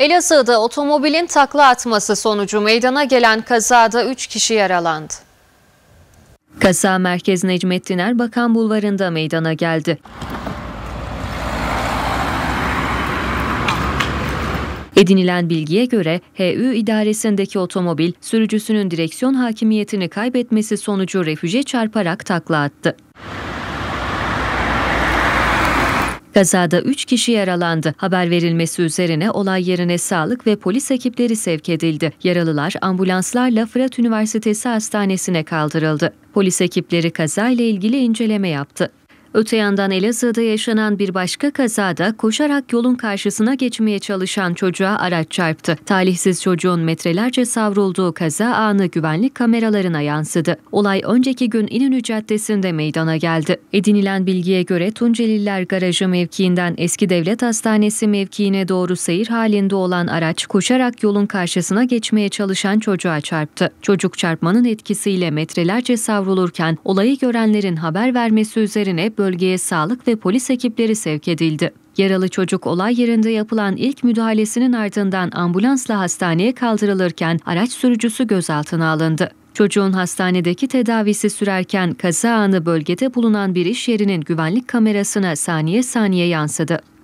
Elazığ'da otomobilin takla atması sonucu meydana gelen kazada 3 kişi yaralandı. Kaza merkez Necmettin Erbakan bulvarında meydana geldi. Edinilen bilgiye göre HÜ idaresindeki otomobil sürücüsünün direksiyon hakimiyetini kaybetmesi sonucu refüje çarparak takla attı. Kazada 3 kişi yaralandı. Haber verilmesi üzerine olay yerine sağlık ve polis ekipleri sevk edildi. Yaralılar ambulanslarla Fırat Üniversitesi Hastanesi'ne kaldırıldı. Polis ekipleri kazayla ilgili inceleme yaptı. Öte yandan Elazığ'da yaşanan bir başka kazada koşarak yolun karşısına geçmeye çalışan çocuğa araç çarptı. Talihsiz çocuğun metrelerce savrulduğu kaza anı güvenlik kameralarına yansıdı. Olay önceki gün İnönü Caddesi'nde meydana geldi. Edinilen bilgiye göre Tunceliler Garajı mevkiinden Eski Devlet Hastanesi mevkiine doğru seyir halinde olan araç koşarak yolun karşısına geçmeye çalışan çocuğa çarptı. Çocuk çarpmanın etkisiyle metrelerce savrulurken olayı görenlerin haber vermesi üzerine bölgeye sağlık ve polis ekipleri sevk edildi. Yaralı çocuk olay yerinde yapılan ilk müdahalesinin ardından ambulansla hastaneye kaldırılırken araç sürücüsü gözaltına alındı. Çocuğun hastanedeki tedavisi sürerken kaza anı bölgede bulunan bir iş yerinin güvenlik kamerasına saniye saniye yansıdı.